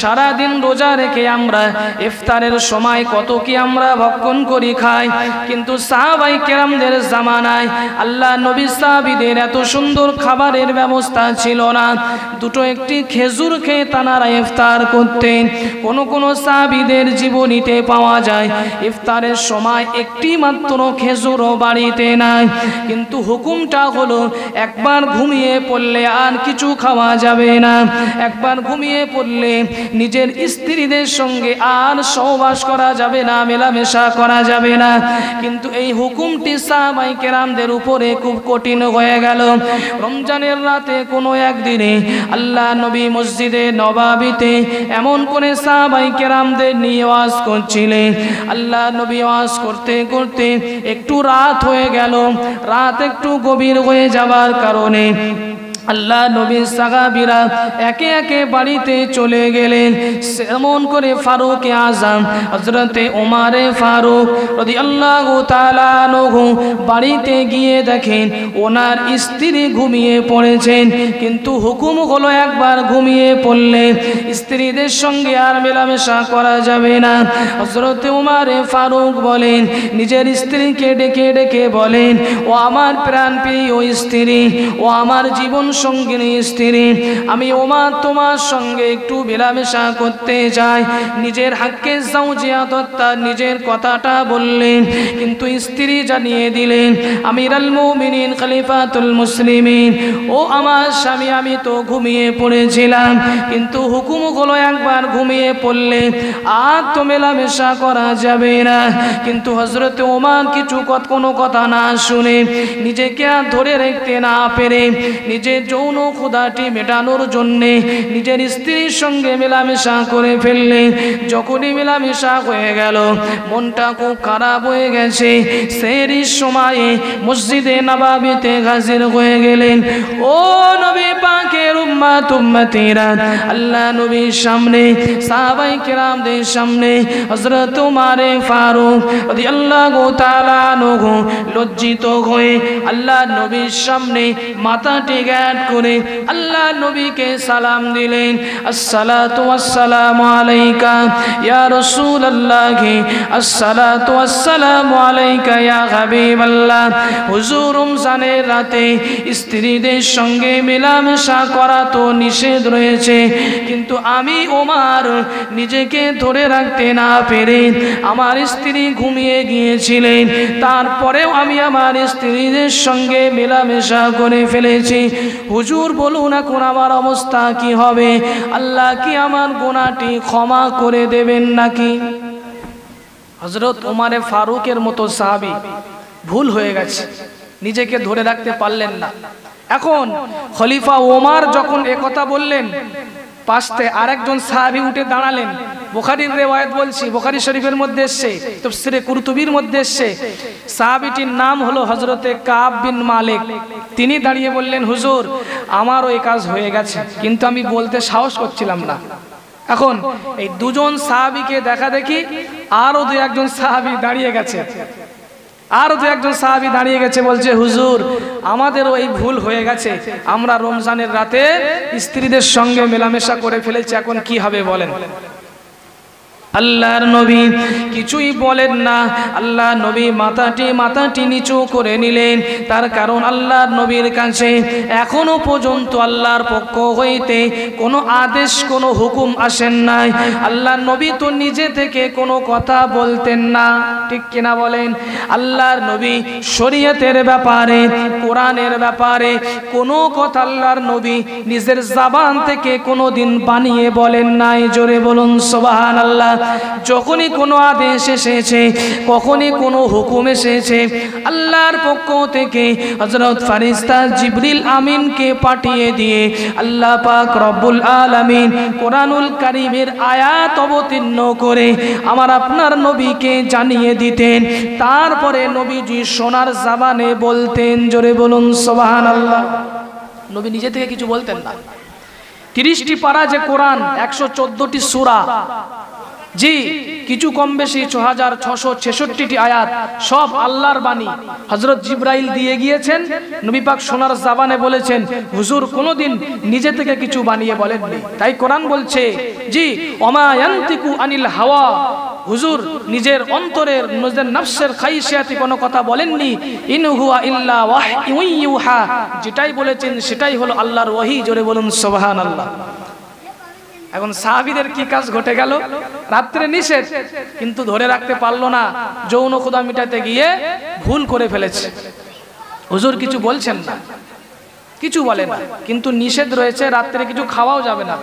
সারা দিন রোজা রেখে আমরা ইফতারের সময় কত কি আমরা ভক্ষণ করি খাই কিন্তু সাহাবাই কেরামদের জামানায় আল্লাহ নবী সাহাবিদের এত সুন্দর খাবারের ব্যবস্থা ছিল না দুটো একটি খেজুর খেয়ে তানারা ইফতার করতেন কোন কোন সাহাবিদের জীবনীতে পাওয়া যায় ইফতারের সময় একটি মাত্র খেজুরও বাড়িতে নাই কিন্তু হুকুমটা হলো একবার ঘুমিয়ে পড়লে আর কিছু খাওয়া যাবে না একবার ঘুমিয়ে পড়লে নিজের স্ত্রীদের সঙ্গে আর সহবাস করা যাবে না মেলামেশা করা যাবে না কিন্তু এই হুকুমটি সাহাবাই কেরামদের উপরে খুব কঠিন হয়ে গেল রমজানের রাতে কোনো একদিনে আল্লাহ নবী মসজিদে নবাবিতে এমন করে সাহাবাই কেরামদের নিয়ে ওয়াজ করছিলে আল্লাহ নবী ওয়াজ করতে করতে একটু রাত হয়ে গেল রাত একটু গভীর হয়ে যাবার কারণে আল্লাহ নবীর সাগাবিরা একে একে বাড়িতে চলে গেলেন সেমন করে ফারুক আজম হজরতে ওমারে ফারুক রদি আল্লাহ তালানহু বাড়িতে গিয়ে দেখেন ওনার স্ত্রী ঘুমিয়ে পড়েছেন কিন্তু হুকুম হলো একবার ঘুমিয়ে পড়লে স্ত্রীদের সঙ্গে আর মেলামেশা করা যাবে না হজরতে উমারে ফারুক বলেন নিজের স্ত্রীকে ডেকে ডেকে বলেন ও আমার প্রাণ প্রিয় স্ত্রী ও আমার জীবন সঙ্গিনী স্ত্রী আমি ওমা তোমার সঙ্গে একটু মেলামেশা করতে যাই নিজের হাক্কে সাউজিয়াত তার নিজের কথাটা বললেন কিন্তু স্ত্রী জানিয়ে দিলেন আমিরাল মুমিনিন খালিফাতুল মুসলিম ও আমার স্বামী আমি তো ঘুমিয়ে পড়েছিলাম কিন্তু হুকুম হলো একবার ঘুমিয়ে পড়লে আর তো মেলামেশা করা যাবে না কিন্তু হজরত ওমান কিছু কোনো কথা না শুনে নিজেকে আর ধরে রাখতে না পেরে নিজের যৌন ক্ষুদাটি মেটানোর জন্যে নিজের স্ত্রীর সঙ্গে মেলামেশা করে ফেললে যখনই মেলামেশা হয়ে গেল মনটা খুব খারাপ হয়ে গেছে সেরই সময়ে মসজিদে নবাবিতে হাজির হয়ে গেলেন ও নবী পাখের উম্মা তুম্মা তিরা আল্লাহ নবীর সামনে সাহাবাই কেরামদের সামনে হজরত উমারে ফারুক আল্লাহ গো তালা লজ্জিত হয়ে আল্লাহ নবীর সামনে মাথা টেকা পাঠ করে আল্লাহ নবীকে সালাম দিলেন আলাইকা ইয়া আলাইকা ইয়া হুজুর রমজানের রাতে স্ত্রীদের সঙ্গে মেলামেশা করা তো নিষেধ রয়েছে কিন্তু আমি ওমার নিজেকে ধরে রাখতে না পেরে আমার স্ত্রী ঘুমিয়ে গিয়েছিলেন তারপরেও আমি আমার স্ত্রীদের সঙ্গে মেলামেশা করে ফেলেছি হুজুর বলুন এখন আমার অবস্থা কি হবে আল্লাহ কি আমার গোনাটি ক্ষমা করে দেবেন নাকি হজরত উমারে ফারুকের মতো সাহাবি ভুল হয়ে গেছে নিজেকে ধরে রাখতে পারলেন না এখন খলিফা ওমার যখন একথা বললেন পাশতে আরেকজন সাহাবি উঠে দাঁড়ালেন বোখারির রেওয়ায়ত বলছি বোখারি শরীফের মধ্যে এসছে তফসিরে কুরতুবির মধ্যে এসছে সাহাবিটির নাম হলো হজরতে কাব বিন মালিক তিনি দাঁড়িয়ে বললেন হুজুর আমারও এই কাজ হয়ে গেছে কিন্তু আমি বলতে সাহস করছিলাম না এখন এই দুজন সাহাবিকে দেখা দেখি আরও দু একজন সাহাবি দাঁড়িয়ে গেছে আর দু একজন সাহাবি দাঁড়িয়ে গেছে বলছে হুজুর আমাদেরও ওই ভুল হয়ে গেছে আমরা রমজানের রাতে স্ত্রীদের সঙ্গে মেলামেশা করে ফেলেছি এখন কি হবে বলেন আল্লাহর নবী কিছুই বলেন না আল্লাহ নবী মাথাটি মাথাটি নিচু করে নিলেন তার কারণ আল্লাহর নবীর কাছে এখনো পর্যন্ত আল্লাহর পক্ষ হইতে কোনো আদেশ কোনো হুকুম আসেন নাই আল্লাহর নবী তো নিজে থেকে কোনো কথা বলতেন না ঠিক কিনা বলেন আল্লাহর নবী শরীয়তের ব্যাপারে কোরআনের ব্যাপারে কোনো কথা আল্লাহর নবী নিজের জাবান থেকে কোনো দিন বানিয়ে বলেন নাই জোরে বলুন সোবাহান আল্লাহ যখনই কোনো আদেশ এসেছে কখনই কোনো হুকুম এসেছে আল্লাহর পক্ষ থেকে হজরত ফারিস্তা জিবরিল আমিনকে পাঠিয়ে দিয়ে আল্লাহ পাক রব্বুল আলমিন কোরআনুল কারিমের আয়াত অবতীর্ণ করে আমার আপনার নবীকে জানিয়ে দিতেন তারপরে নবীজি সোনার জাবানে বলতেন জোরে বলুন সবহান আল্লাহ নবী নিজে থেকে কিছু বলতেন না তিরিশটি পারা যে কোরআন একশো চোদ্দটি সুরা জি কিছু কম বেশি ছ হাজার ছশো ছেষট্টিটি আয়াত সব আল্লাহর বাণী হজরত জিব্রাইল দিয়ে গিয়েছেন নবীপাক সোনার জাবানে বলেছেন হুজুর কোনোদিন নিজে থেকে কিছু বানিয়ে বলেননি তাই কোরআন বলছে জি অমায়ান্তিকু আনিল হাওয়া হুজুর নিজের অন্তরের নিজের নফসের সিয়াতি কোনো কথা বলেননি ইন হুয়া ইল্লা ওয়াহ ইউহা যেটাই বলেছেন সেটাই হলো আল্লাহর ওয়াহি জোরে বলুন সোহান আল্লাহ এখন সাহাবিদের কি কাজ ঘটে গেল রাত্রে নিষেধ কিন্তু ধরে রাখতে পারলো না যৌন খুদা মিটাতে গিয়ে ভুল করে ফেলেছে হুজুর কিছু বলছেন না কিছু বলে না কিন্তু নিষেধ রয়েছে রাত্রে কিছু খাওয়াও যাবে না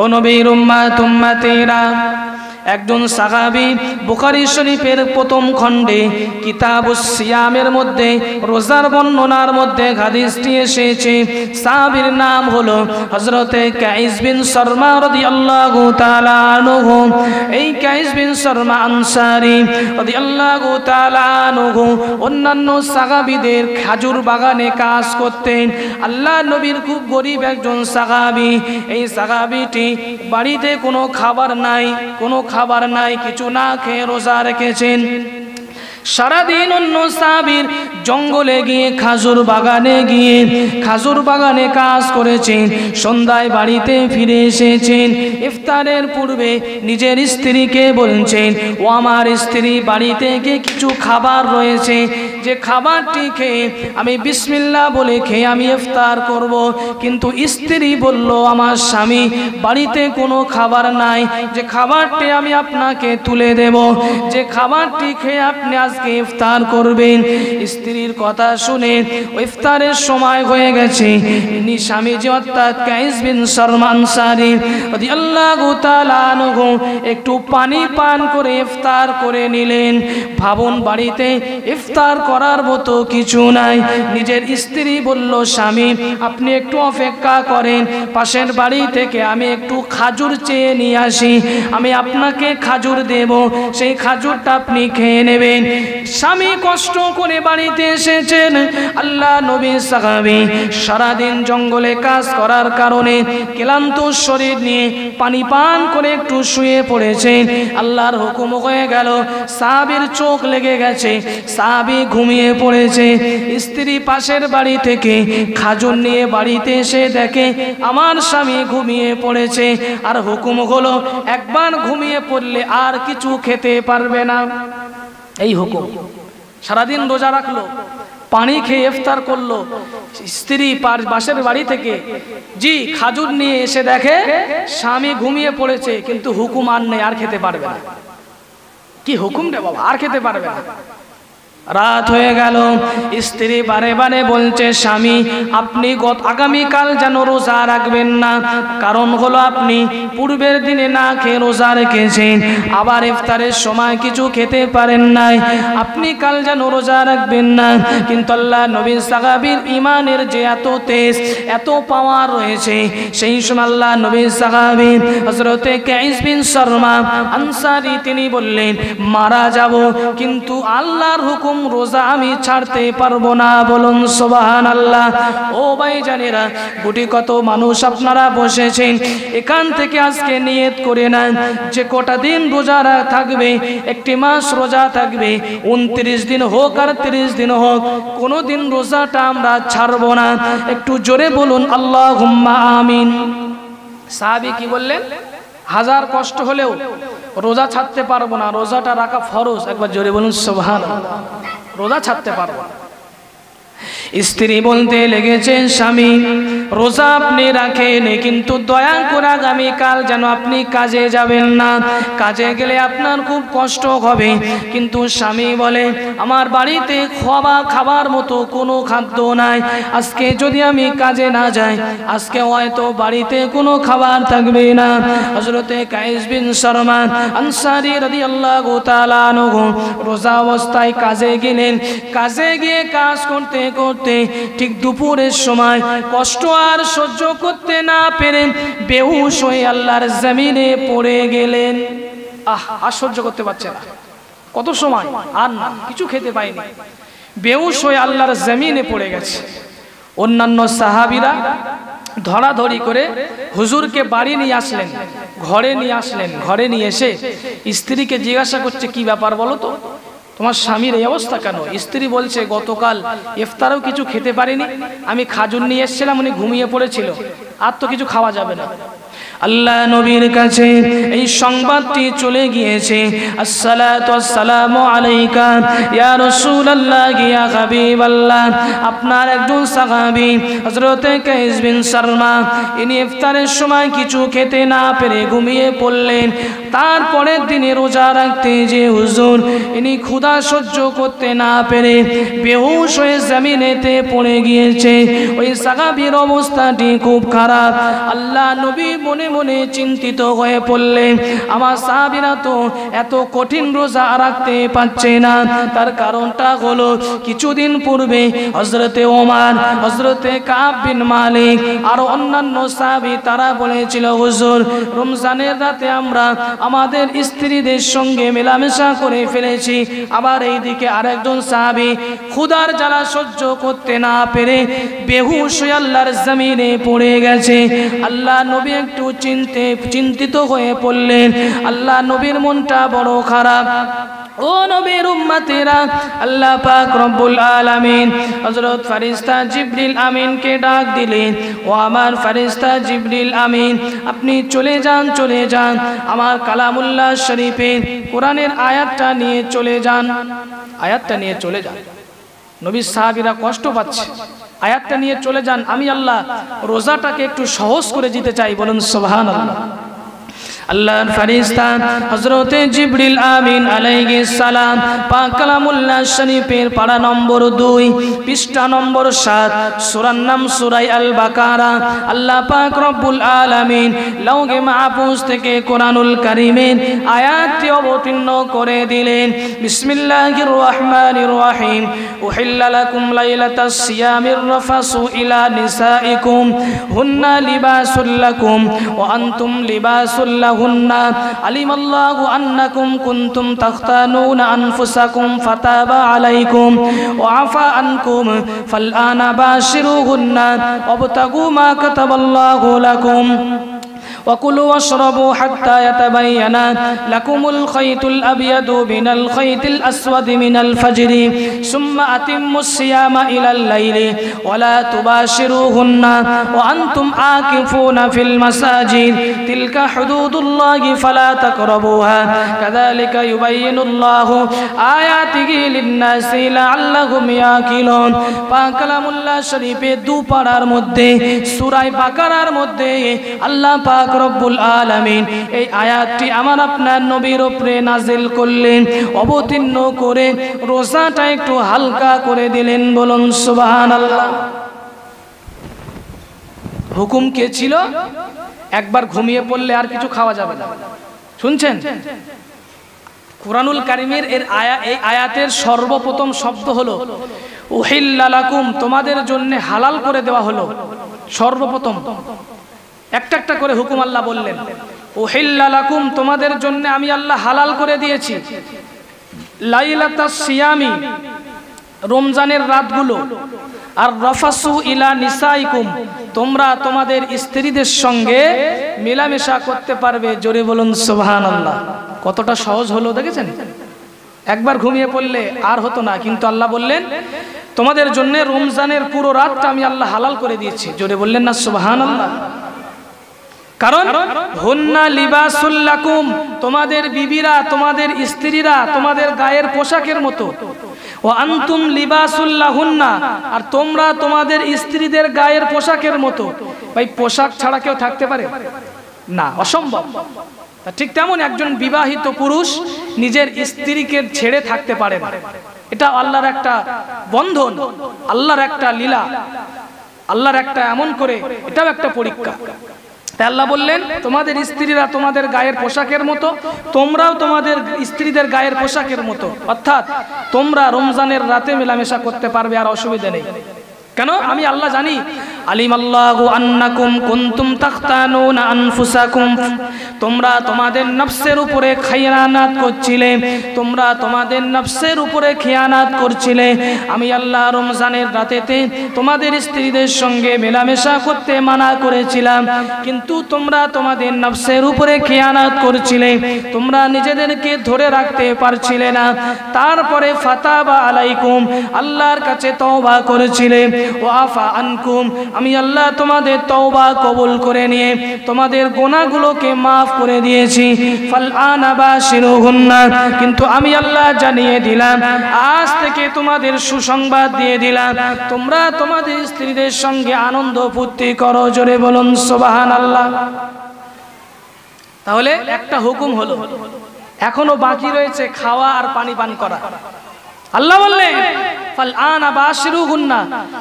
ও নবীর উম্মা তুম্মা তেরা একজন সাহাবি বুখারি শরীফের প্রথম খণ্ডে কিতাব সিয়ামের মধ্যে রোজার বর্ণনার মধ্যে হাদিসটি এসেছে সাহাবির নাম হলো হজরতে কাইস বিন শর্মা রদি আল্লাহ তালানুহু এই কাইস বিন শর্মা আনসারি রদি আল্লাহ তালানুহু অন্যান্য সাহাবিদের খাজুর বাগানে কাজ করতেন আল্লাহ নবীর খুব গরিব একজন সাহাবি এই সাহাবিটি বাড়িতে কোনো খাবার নাই কোনো খাবার নাই কিছু না খেয়ে রোজা রেখেছেন সারাদিন অন্য সাবির জঙ্গলে গিয়ে খাজুর বাগানে গিয়ে খাজুর বাগানে কাজ করেছেন সন্ধ্যায় বাড়িতে ফিরে এসেছেন ইফতারের পূর্বে নিজের স্ত্রীকে বলছেন ও আমার স্ত্রী বাড়িতে গিয়ে কিছু খাবার রয়েছে যে খাবারটি খেয়ে আমি বিসমিল্লা বলে খেয়ে আমি ইফতার করব। কিন্তু স্ত্রী বলল আমার স্বামী বাড়িতে কোনো খাবার নাই যে খাবারটি আমি আপনাকে তুলে দেব যে খাবারটি খেয়ে আপনি আজ আজকে ইফতার করবেন স্ত্রীর কথা শুনে ইফতারের সময় হয়ে গেছে ইনি স্বামীজি অর্থাৎ কাইস বিন সলমান সারি একটু পানি পান করে ইফতার করে নিলেন ভাবুন বাড়িতে ইফতার করার মতো কিছু নাই নিজের স্ত্রী বলল স্বামী আপনি একটু অপেক্ষা করেন পাশের বাড়ি থেকে আমি একটু খাজুর চেয়ে নিয়ে আসি আমি আপনাকে খাজুর দেব সেই খাজুরটা আপনি খেয়ে নেবেন স্বামী কষ্ট করে বাড়িতে এসেছেন আল্লাহ নবী সাহাবি সারাদিন জঙ্গলে কাজ করার কারণে ক্লান্ত শরীর নিয়ে পানি পান করে একটু শুয়ে পড়েছেন আল্লাহর হুকুম হয়ে গেল সাহাবির চোখ লেগে গেছে সাহাবি ঘুমিয়ে পড়েছে স্ত্রী পাশের বাড়ি থেকে খাজুর নিয়ে বাড়িতে এসে দেখে আমার স্বামী ঘুমিয়ে পড়েছে আর হুকুম হলো একবার ঘুমিয়ে পড়লে আর কিছু খেতে পারবে না এই হুকুম সারাদিন রোজা রাখলো পানি খেয়ে ইফতার করলো স্ত্রী বাসের বাড়ি থেকে জি খাজুর নিয়ে এসে দেখে স্বামী ঘুমিয়ে পড়েছে কিন্তু হুকুম আর নেই আর খেতে পারবে না কি হুকুম রে বাবা আর খেতে পারবে না রাত হয়ে গেল স্ত্রী বারে বারে বলছে স্বামী আপনি গত আগামীকাল যেন রোজা রাখবেন না কারণ হলো আপনি পূর্বের দিনে না খেয়ে রোজা রেখেছেন আবার ইফতারের সময় কিছু খেতে পারেন নাই আপনি কাল যেন রোজা রাখবেন না কিন্তু আল্লাহ নবীন সাহাবির ইমানের যে এত তেজ এত পাওয়ার রয়েছে সেই সময় আল্লাহ নবীন সাহাবিন হজরতে ক্যাইস বিন শর্মা আনসারি তিনি বললেন মারা যাব কিন্তু আল্লাহর হুকুম রকম রোজা আমি ছাড়তে পারবো না বলুন সোবাহান আল্লাহ ও ভাই জানেরা গুটি কত মানুষ আপনারা বসেছেন এখান থেকে আজকে নিয়ত করে নেন যে কটা দিন রোজা থাকবে একটি মাস রোজা থাকবে উনত্রিশ দিন হোক আর তিরিশ দিন হোক কোনো দিন রোজাটা আমরা ছাড়বো না একটু জোরে বলুন আল্লাহ আমিন সাহাবি কি বললেন হাজার কষ্ট হলেও রোজা ছাড়তে পারবো না রোজাটা রাখা ফরজ একবার জোরে বলুন সোভান রোজা ছাড়তে পারবো না স্ত্রী বলতে লেগেছেন স্বামী রোজা আপনি রাখেন কিন্তু দয়া করে আগামীকাল যেন আপনি কাজে যাবেন না কাজে গেলে আপনার খুব কষ্ট হবে কিন্তু স্বামী বলে আমার বাড়িতে খাওয়া খাবার মতো কোনো খাদ্য নাই আজকে যদি আমি কাজে না যাই আজকে হয়তো বাড়িতে কোনো খাবার থাকবে না হজরতে কাইস বিন শর্মা আনসারি রদি আল্লাহ গোতালানগো রোজা অবস্থায় কাজে গেলেন কাজে গিয়ে কাজ করতে করতে ঠিক দুপুরের সময় কষ্ট আর সহ্য করতে না পেরে বেহুশ হয়ে আল্লাহর জমিনে পড়ে গেলেন আহ আর সহ্য করতে পারছে না কত সময় আর না কিছু খেতে পায়নি বেহুশ হয়ে আল্লাহর জমিনে পড়ে গেছে অন্যান্য সাহাবিরা ধরাধরি করে হুজুরকে বাড়ি নিয়ে আসলেন ঘরে নিয়ে আসলেন ঘরে নিয়ে এসে স্ত্রীকে জিজ্ঞাসা করছে কি ব্যাপার বলো তো তোমার স্বামীর এই অবস্থা কেন স্ত্রী বলছে গতকাল ইফতারও কিছু খেতে পারিনি আমি খাজুন নিয়ে এসেছিলাম উনি ঘুমিয়ে পড়েছিল আর তো কিছু খাওয়া যাবে না আল্লাহ নবীর কাছে এই সংবাদটি চলে গিয়েছে আসসালাম আলাইকা ইয়া রসুল আল্লাহ গিয়া হাবিব আল্লাহ আপনার একজন সাহাবি হজরত শর্মা ইনি ইফতারের সময় কিছু খেতে না পেরে ঘুমিয়ে পড়লেন তারপরের দিনে রোজা রাখতে যে হুজুর ইনি ক্ষুধা সহ্য করতে না পেরে বেহুশ হয়ে জমিনেতে পড়ে গিয়েছে ওই সাহাবির অবস্থাটি খুব খারাপ আল্লাহ নবী মনে মনে চিন্তিত হয়ে পড়লে আমার সাহাবিরা তো এত কঠিন রোজা রাখতে পারছে না তার কারণটা হলো কিছুদিন পূর্বে হজরতে ওমান হজরতে কাবিন মালিক আরো অন্যান্য সাহাবি তারা বলেছিল হুজুর রমজানের রাতে আমরা আমাদের স্ত্রীদের সঙ্গে মেলামেশা করে ফেলেছি আবার এই দিকে আরেকজন সাহাবি ক্ষুদার জ্বালা সহ্য করতে না পেরে বেহু আল্লাহর জমিনে পড়ে গেছে আল্লাহ নবী একটু চিনতে চিন্তিত হয়ে পড়লেন আল্লাহ নবীর মনটা বড় খারাপ ও নবীর উম্মাতেরা আল্লাহ পাক রব্বুল আলামিন হযরত ফারিস্তা জিবরিল আমিনকে ডাক দিলেন ও আমার ফারিস্তা জিবরিল আমিন আপনি চলে যান চলে যান আমার কালামুল্লাহ শরীফে কোরআনের আয়াতটা নিয়ে চলে যান আয়াতটা নিয়ে চলে যান নবীর সাহাবীরা কষ্ট পাচ্ছে আয়াতটা নিয়ে চলে যান আমি আল্লাহ রোজাটাকে একটু সহজ করে দিতে চাই বলুন সোভান আল্লাহ আল্লাহর ফারিস্তা হজরতে জিবরিল আমিন আলাইহি সালাম পাক কালামুল্লাহ শরীফের পাড়া নম্বর দুই পৃষ্ঠা নম্বর সাত সূরার নাম সূরাই আল বাকারা আল্লাহ পাক রব্বুল আলামিন লৌগে মাহফুজ থেকে কোরআনুল কারীমের আয়াতটি অবতীর্ণ করে দিলেন বিসমিল্লাহির রহমানির রহিম উহিল্লা লাকুম লাইলাতাস সিয়ামির রাফাসু ইলা নিসাইকুম হুন্না লিবাসুল লাকুম ওয়া আনতুম লিবাসুল লাহুম كن علم الله أنكم كنتم تختانون أنفسكم فتاب عليكم وعفى عنكم فالآن باشروهن وابتغوا ما كتب الله لكم وكلوا واشربوا حتى يتبين لكم الخيط الأبيض من الخيط الأسود من الفجر ثم أتموا الصيام إلى الليل ولا تباشروهن وأنتم عاكفون في المساجد تلك حدود الله فلا تقربوها كذلك يبين الله آياته للناس لعلهم يأكلون الله شريف دو দুপাড়ার মধ্যে সূরা বাকারার মধ্যে আল্লাহ পাক রব্বুল আলামিন এই আয়াতটি আমার আপনার নবীর ওপরে নাজিল করলেন অবতীর্ণ করে রোজাটা একটু হালকা করে দিলেন বলুন সুবহানাল্লাহ হুকুম কে ছিল একবার ঘুমিয়ে পড়লে আর কিছু খাওয়া যাবে না শুনছেন কোরআনুল কারিমের এর আয়া এই আয়াতের সর্বপ্রথম শব্দ হলো ওহিল্লালাকুম তোমাদের জন্য হালাল করে দেওয়া হলো সর্বপ্রথম একটা একটা করে হুকুম আল্লাহ বললেন ও লাকুম তোমাদের জন্য আমি আল্লাহ হালাল করে দিয়েছি লাইলাতা সিয়ামি রমজানের রাতগুলো আর রফাসু ইলা নিসাইকুম তোমরা তোমাদের স্ত্রীদের সঙ্গে মেলামেশা করতে পারবে জোরে বলুন সোহান আল্লাহ কতটা সহজ হলো দেখেছেন একবার ঘুমিয়ে পড়লে আর হতো না কিন্তু আল্লাহ বললেন তোমাদের জন্য রমজানের পুরো রাতটা আমি আল্লাহ হালাল করে দিয়েছি জোরে বললেন না সোহান আল্লাহ কারণ হুন্না লিবাসুল্লাকুম তোমাদের বিবিরা তোমাদের স্ত্রীরা তোমাদের গায়ের পোশাকের মতো ও আন্তুম লিবাসুল্লাহুন্না আর তোমরা তোমাদের স্ত্রীদের গায়ের পোশাকের মতো ভাই পোশাক ছাড়া কেউ থাকতে পারে না অসম্ভব ঠিক তেমন একজন বিবাহিত পুরুষ নিজের স্ত্রীকে ছেড়ে থাকতে পারে না এটা আল্লাহর একটা বন্ধন আল্লাহর একটা লীলা আল্লাহর একটা এমন করে এটাও একটা পরীক্ষা আল্লাহ বললেন তোমাদের স্ত্রীরা তোমাদের গায়ের পোশাকের মতো তোমরাও তোমাদের স্ত্রীদের গায়ের পোশাকের মতো অর্থাৎ তোমরা রমজানের রাতে মেলামেশা করতে পারবে আর অসুবিধা নেই কেন আমি আল্লাহ জানি আলিম আল্লাহু আন্নাকুম কুনতুম তাখতানুনা আনফুসাকুম তোমরা তোমাদের নফসের উপরে খায়ানাত করছিলে তোমরা তোমাদের নফসের উপরে খেয়ানাত করছিলে আমি আল্লাহ রমজানের রাতেতে তোমাদের স্ত্রীদের সঙ্গে মেলামেশা করতে মানা করেছিলাম কিন্তু তোমরা তোমাদের নফসের উপরে খেয়ানাত করছিলে তোমরা নিজেদেরকে ধরে রাখতে পারছিলে না তারপরে ফাতা আলাইকুম আল্লাহর কাছে তওবা করেছিলে ওয়াফা আনকুম আমি আল্লাহ তোমাদের তওবা কবুল করে নিয়ে তোমাদের গোনাগুলোকে মাফ করে দিয়েছি ফাল আনাবা শিরুহুন্না কিন্তু আমি আল্লাহ জানিয়ে দিলাম আজ থেকে তোমাদের সুসংবাদ দিয়ে দিলাম তোমরা তোমাদের স্ত্রীদের সঙ্গে আনন্দ ফুর্তি করো জোরে বলুন সোবাহান আল্লাহ তাহলে একটা হুকুম হলো এখনো বাকি রয়েছে খাওয়া আর পানি পান করা আল্লাহ বললেন গুন্না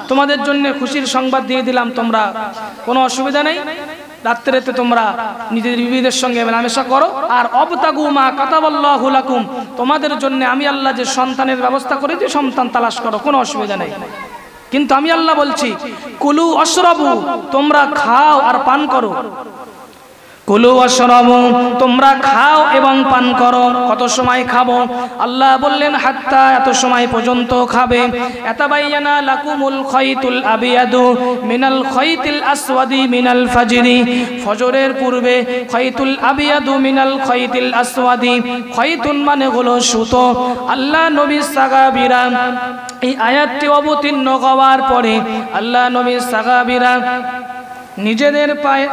তোমাদের জন্য খুশির সংবাদ দিয়ে দিলাম তোমরা কোনো অসুবিধা নেই রাত্রেতে তোমরা নিজের বিবিদের সঙ্গে মেলামেশা করো আর অবতাগু মা কাতাবল্লাহু লাকুম তোমাদের জন্য আমি আল্লাহ যে সন্তানের ব্যবস্থা করেছি সন্তান তালাশ করো কোনো অসুবিধা নেই কিন্তু আমি আল্লাহ বলছি কুলু অশরাবু তোমরা খাও আর পান করো কুলু অসরব তোমরা খাও এবং পান করো কত সময় খাবো আল্লাহ বললেন হাত্তা এত সময় পর্যন্ত খাবে এতাবাইয়ানা লাকুমুল খৈতুল আবিয়াদু মিনাল খৈতিল আসওয়াদি মিনাল ফাজিরি ফজরের পূর্বে খৈতুল আবিয়াদু মিনাল খৈতিল আসওয়াদি খৈতুন মানে হলো সুতো আল্লাহ নবী সাগাবিরা এই আয়াতটি অবতীর্ণ হওয়ার পরে আল্লাহ নবী সাগাবিরা নিজেদের পায়ে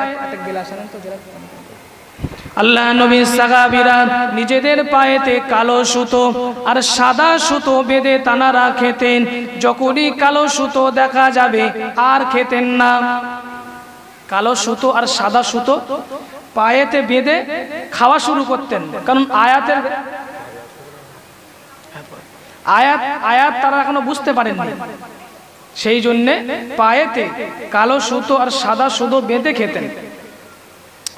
আল্লাহ নবী সাগাবিরা নিজেদের পায়েতে কালো সুতো আর সাদা সুতো বেঁধে তানারা খেতেন যখনই কালো সুতো দেখা যাবে আর খেতেন না কালো সুতো আর সাদা সুতো পায়েতে বেঁধে খাওয়া শুরু করতেন কারণ আয়াতের আয়াত আয়াত তারা এখনো বুঝতে পারেন সেই জন্যে পায়েতে কালো সুতো আর সাদা সুতো বেঁধে খেতেন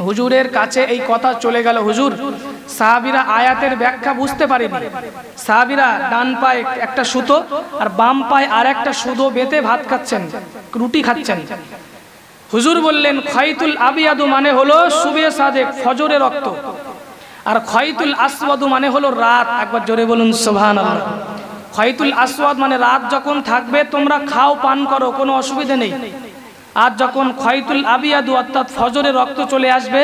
হুজুরের কাছে এই কথা চলে গেল হুজুর সাহাবিরা আয়াতের ব্যাখ্যা বুঝতে পারেনি সাহাবিরা ডান পায়ে একটা সুতো আর বাম পায়ে আর একটা সুতো বেঁধে ভাত খাচ্ছেন রুটি খাচ্ছেন হুজুর বললেন খয়তুল আবিয়াদু মানে হলো সুবে সাদে ফজরে রক্ত আর খয়তুল আসবাদু মানে হলো রাত একবার জোরে বলুন সোভান আল্লাহ খয়তুল আসওয়াদ মানে রাত যখন থাকবে তোমরা খাও পান করো কোনো অসুবিধে নেই আর যখন খয়তুল আবিয়াদু অর্থাৎ ফজরে রক্ত চলে আসবে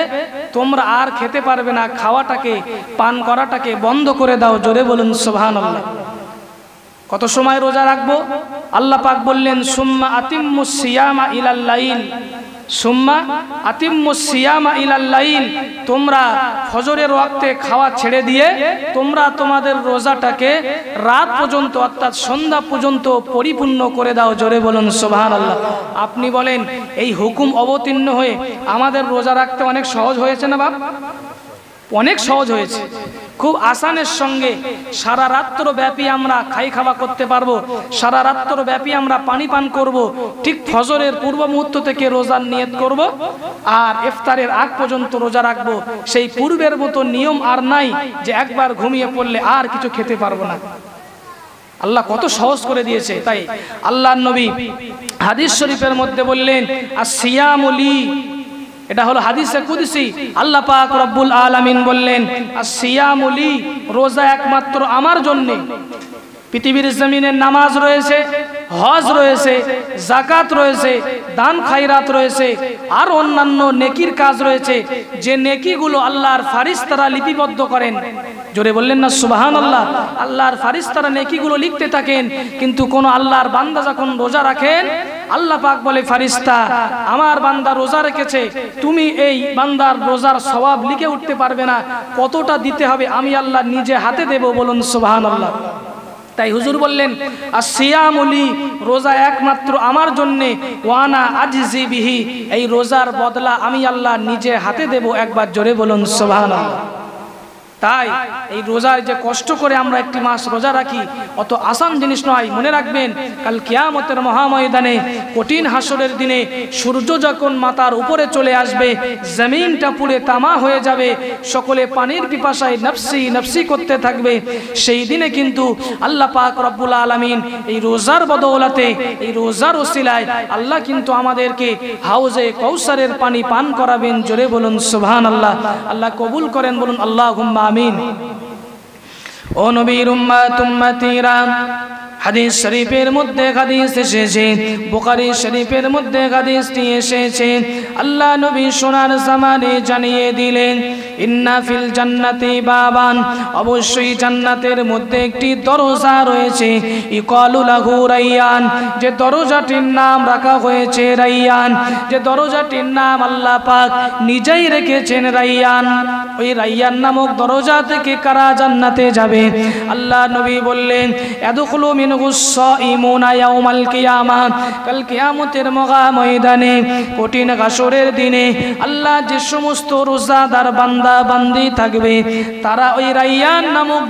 তোমরা আর খেতে পারবে না খাওয়াটাকে পান করাটাকে বন্ধ করে দাও জোরে বলুন সোহান আল্লাহ কত সময় রোজা রাখবো আল্লাহ পাক বললেন সুম্মা আতিম্মু সিয়ামা ইলাল্লাইল সুম্মা আতিম্মু সিয়ামা ইলাল্লাইল তোমরা ফজরের ওয়াক্তে খাওয়া ছেড়ে দিয়ে তোমরা তোমাদের রোজাটাকে রাত পর্যন্ত অর্থাৎ সন্ধ্যা পর্যন্ত পরিপূর্ণ করে দাও জোরে বলুন সুবহানাল্লাহ আপনি বলেন এই হুকুম অবতীর্ণ হয়ে আমাদের রোজা রাখতে অনেক সহজ হয়েছে না বাপ অনেক সহজ হয়েছে খুব আসানের সঙ্গে সারা রাত্র ব্যাপী আমরা খাই খাওয়া করতে পারবো সারা রাত্র ব্যাপী আমরা পানি পান করব। ঠিক ফজরের পূর্ব মুহূর্ত থেকে রোজার নিয়ত করব। আর ইফতারের আগ পর্যন্ত রোজা রাখবো সেই পূর্বের মতো নিয়ম আর নাই যে একবার ঘুমিয়ে পড়লে আর কিছু খেতে পারবো না আল্লাহ কত সহজ করে দিয়েছে তাই আল্লাহ নবী হাদিস শরীফের মধ্যে বললেন আর সিয়ামলি এটা হলো হাদিসে কুদিসি আল্লাহ পাক রব্বুল আলামিন বললেন সিয়ামুলি রোজা একমাত্র আমার জন্যে পৃথিবীর জমিনে নামাজ রয়েছে হজ রয়েছে জাকাত রয়েছে দান খাইরাত রয়েছে আর অন্যান্য নেকির কাজ রয়েছে যে নেকিগুলো আল্লাহর তারা লিপিবদ্ধ করেন জোরে বললেন না সুবাহান আল্লাহ আল্লাহর তারা নেকিগুলো লিখতে থাকেন কিন্তু কোন আল্লাহর বান্দা যখন রোজা রাখেন আল্লাহ পাক বলে ফারিস্তা আমার বান্দা রোজা রেখেছে তুমি এই বান্দার রোজার স্বভাব লিখে উঠতে পারবে না কতটা দিতে হবে আমি আল্লাহ নিজে হাতে দেব বলুন সুবাহান আল্লাহ তাই হুজুর বললেন আসিয়ামুলি রোজা একমাত্র আমার জন্যে ওয়ানা আজি জিবিহি এই রোজার বদলা আমি আল্লাহ নিজে হাতে দেব একবার জোরে বলুন সোভানা তাই এই রোজার যে কষ্ট করে আমরা একটি মাস রোজা রাখি অত আসান জিনিস নয় মনে রাখবেন কাল কিয়ামতের মহাময়দানে কঠিন হাসরের দিনে সূর্য যখন মাতার উপরে চলে আসবে জমিনটা পুড়ে তামা হয়ে যাবে সকলে পানির পিপাসায় নফসি নফসি করতে থাকবে সেই দিনে কিন্তু আল্লাহ পাক রব্বুল আলমিন এই রোজার বদৌলাতে এই রোজার ওসিলায় আল্লাহ কিন্তু আমাদেরকে হাউজে কৌসারের পানি পান করাবেন জোরে বলুন সুবাহ আল্লাহ আল্লাহ কবুল করেন বলুন আল্লাহ হুম্মা আমিন ও নবীর উম্মা তুম্মাতিরা হাদিস শরীফের মধ্যে হাদিস এসেছে বুখারী শরীফের মধ্যে হাদিসটি এসেছে আল্লাহ নবী সোনার সামানে জানিয়ে দিলেন ফিল জান্নাতি বাবান অবশ্যই জান্নাতের মধ্যে একটি দরজা রয়েছে ইকলুলাহু রাইয়ান যে দরজাটির নাম রাখা হয়েছে রাইয়ান যে দরজাটির নাম আল্লাহ পাক নিজেই রেখেছেন রাইয়ান ওই রাইয়ান নামক দরজা থেকে কারা জান্নাতে যাবে আল্লাহ নবী বললেন এদুকুলু মিন মগা ময়দানে দিনে আল্লাহ যে সমস্ত রোজাদার থাকবে তারা ওই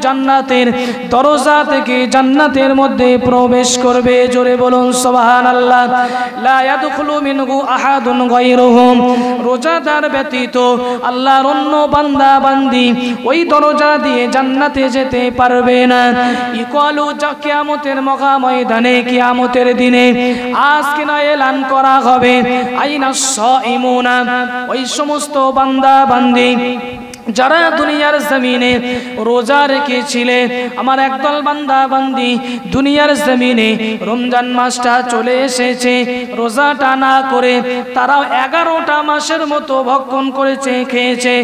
জান্নাতের দরজা থেকে জান্নাতের মধ্যে প্রবেশ করবে জোরে বলুন রোজাদার ব্যতীত আল্লাহর অন্য বান্দা বান্দি ওই দরজা দিয়ে জান্নাতে যেতে পারবে না ইকালু কিয়ামত কিয়ামতের মগা ময়দানে কিয়ামতের দিনে আজকে না এলান করা হবে আইনা স ইমুনা ওই সমস্ত বান্দা বান্দি যারা দুনিয়ার জমিনে রোজা রেখেছিলে আমার একদল বান্দা বান্দি দুনিয়ার জমিনে রমজান মাসটা চলে এসেছে রোজাটা না করে তারাও এগারোটা মাসের মতো ভক্ষণ করেছে খেয়েছে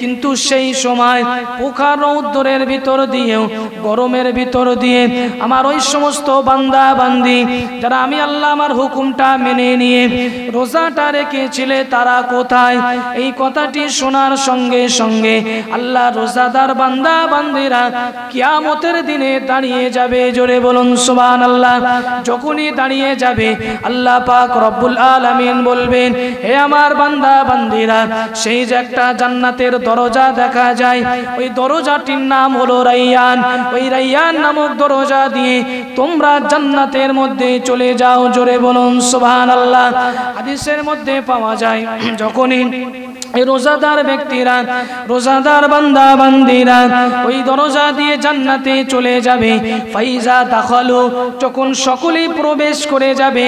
কিন্তু সেই সময় পোখা রৌদ্দরের ভিতর দিয়েও গরমের ভিতর দিয়ে আমার ওই সমস্ত বান্দা বান্দি যারা আমি আল্লাহ আমার হুকুমটা মেনে নিয়ে রোজাটা রেখেছিলে তারা কোথায় এই কথাটি শোনার সঙ্গে সঙ্গে আল্লাহ রোজাদার বান্দা বান্দিরা কিয়ামতের দিনে দাঁড়িয়ে যাবে জোরে বলুন সুবান আল্লাহ যখনই দাঁড়িয়ে যাবে আল্লাহ পাক রব্বুল আলমিন বলবেন হে আমার বান্দা বান্দিরা সেই যে একটা জান্নাতের দরজা দেখা যায় ওই দরজাটির নাম হলো রাইয়ান ওই রাইয়ান নামক দরজা দিয়ে তোমরা জান্নাতের মধ্যে চলে যাও জোরে বলুন সুবাহ আল্লাহ হাদিসের মধ্যে পাওয়া যায় যখনই রোজাদার ব্যক্তিরা রোজাদার বান্দা বান্দিরা ওই দরজা দিয়ে জান্নাতে চলে যাবে ফাইজা দাখালু যখন সকলেই প্রবেশ করে যাবে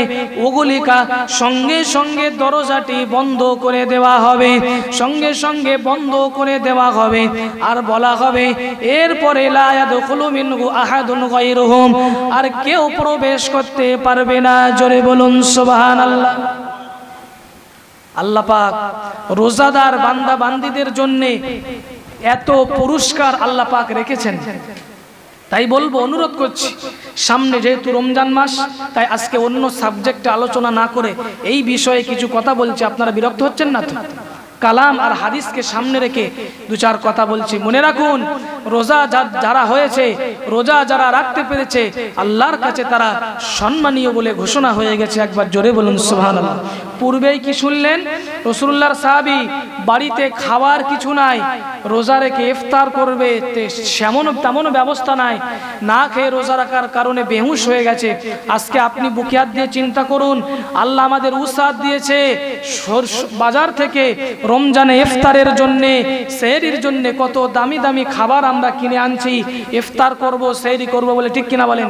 ওগুলিকা সঙ্গে সঙ্গে দরজাটি বন্ধ করে দেওয়া হবে সঙ্গে সঙ্গে বন্ধ করে দেওয়া হবে আর বলা হবে এরপরে আর কেউ প্রবেশ করতে পারবে না জোরে বলুন সুবহানাল্লাহ আল্লাপাক রোজাদার বান্দা বান্দিদের জন্যে এত পুরস্কার আল্লাপাক রেখেছেন তাই বলবো অনুরোধ করছি সামনে যেহেতু রমজান মাস তাই আজকে অন্য সাবজেক্টে আলোচনা না করে এই বিষয়ে কিছু কথা বলছি আপনারা বিরক্ত হচ্ছেন না তো কালাম আর হাদিসকে সামনে রেখে দু চার কথা বলছি মনে রাখুন রোজা যারা হয়েছে রোজা যারা রাখতে পেরেছে আল্লাহর কাছে তারা সম্মানীয় বলে ঘোষণা হয়ে গেছে একবার জোরে বলুন সোহান পূর্বেই কি শুনলেন রসুল্লাহর সাহাবি বাড়িতে খাওয়ার কিছু নাই রোজা রেখে ইফতার করবে সেমন তেমন ব্যবস্থা নাই না খেয়ে রোজা রাখার কারণে বেহুশ হয়ে গেছে আজকে আপনি বুকিয়াত দিয়ে চিন্তা করুন আল্লাহ আমাদের উৎসাহ দিয়েছে বাজার থেকে রমজানে ইফতারের জন্যে সেরির জন্যে কত দামি দামি খাবার আমরা কিনে আনছি ইফতার করব সেরি করব বলে ঠিক কিনা বলেন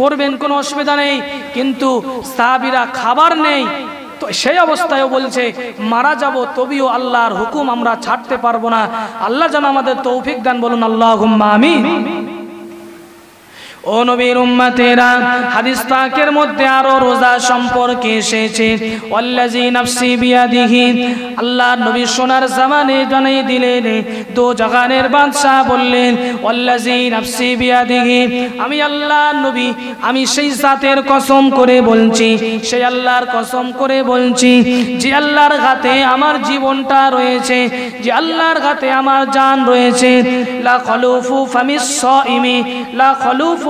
করবেন কোনো অসুবিধা নেই কিন্তু সাবিরা খাবার নেই তো সেই অবস্থায়ও বলছে মারা যাব তবিও আল্লাহর হুকুম আমরা ছাড়তে পারবো না আল্লাহ যেন আমাদের তৌফিক দেন বলুন আল্লাহ আমি ও নবীর উম্মতেরা হাদিস পাকের মধ্যে আরো রোজা সম্পর্কে এসেছে অল্লাজি নাফসি বিয়াদিহি আল্লাহ নবী সোনার জামানে জানাই দিলেন তো জগানের বাদশাহ বললেন অল্লাজি নাফসি বিয়াদিহি আমি আল্লাহ নবী আমি সেই জাতের কসম করে বলছি সেই আল্লাহর কসম করে বলছি যে আল্লাহর হাতে আমার জীবনটা রয়েছে যে আল্লাহর হাতে আমার জান রয়েছে লা খলুফু ফামিস সাইমি লা খলুফু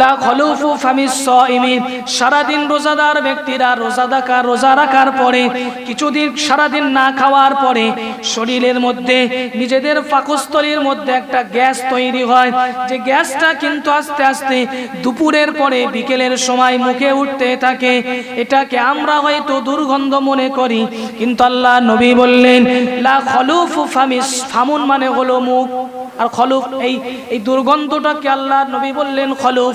লা খলুফু ফামিস সাইমি সারাদিন রোজাদার ব্যক্তিরা রোজা রাখা রোজা রাখার পরে কিছুদিন সারাদিন না খাওয়ার পরে শরীরের মধ্যে নিজেদের পাকস্থলীর মধ্যে একটা গ্যাস তৈরি হয় যে গ্যাসটা কিন্তু আস্তে আস্তে দুপুরের পরে বিকেলের সময় মুখে উঠতে থাকে এটাকে আমরা হয়তো দুর্গন্ধ মনে করি কিন্তু আল্লাহ নবী বললেন লা খলুফু ফামিস ফামুন মানে হলো মুখ আর খলুফ এই এই দুর্গন্ধটাকে আল্লাহ নবী বললেন খলুফ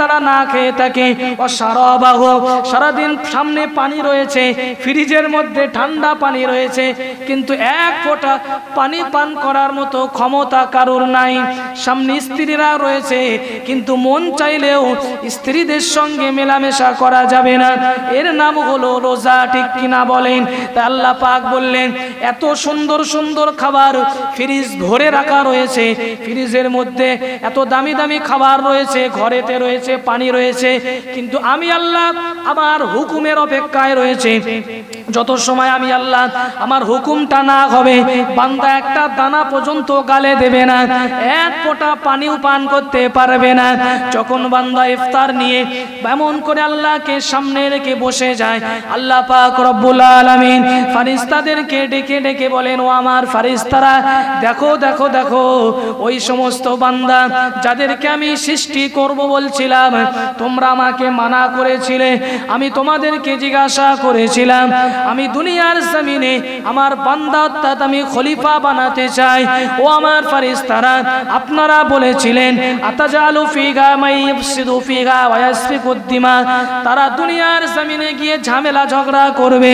তারা না খেয়ে থাকে ও সারাদিন সামনে পানি রয়েছে ফ্রিজের মধ্যে ঠান্ডা পানি রয়েছে কিন্তু এক ফোঁটা পানি পান করার মতো ক্ষমতা কারুর নাই সামনে স্ত্রীরা রয়েছে কিন্তু মন চাইলেও স্ত্রীদের সঙ্গে মেলামেশা করা যাবে না এর নাম হলো রোজা ঠিক কিনা বলেন তা আল্লাহ পাক বললেন এত সুন্দর সুন্দর খাবার ফ্রিজ ভরে রাখা রয়েছে ফ্রিজের মধ্যে এত দামি দামি খাবার রয়েছে ঘরেতে রয়েছে রয়েছে পানি রয়েছে কিন্তু আমি আল্লাহ আমার হুকুমের অপেক্ষায় রয়েছে যত সময় আমি আল্লাহ আমার হুকুমটা না হবে বান্দা একটা দানা পর্যন্ত গালে দেবে না এক ফোঁটা পানিও পান করতে পারবে না যখন বান্দা ইফতার নিয়ে এমন করে আল্লাহকে সামনে রেখে বসে যায় আল্লাহ পাক রব্বুল আলামিন ফারিস্তাদেরকে ডেকে ডেকে বলেন ও আমার ফারিস্তারা দেখো দেখো দেখো ওই সমস্ত বান্দা যাদেরকে আমি সৃষ্টি করব বলছিলাম তোমরা আমাকে মানা করেছিলে আমি তোমাদেরকে জিজ্ঞাসা করেছিলাম আমি দুনিয়ার জমিনে আমার বান্দা অর্থাৎ আমি খলিফা বানাতে চাই ও আমার ফারিস্তারা আপনারা বলেছিলেন তারা দুনিয়ার জমিনে গিয়ে ঝামেলা ঝগড়া করবে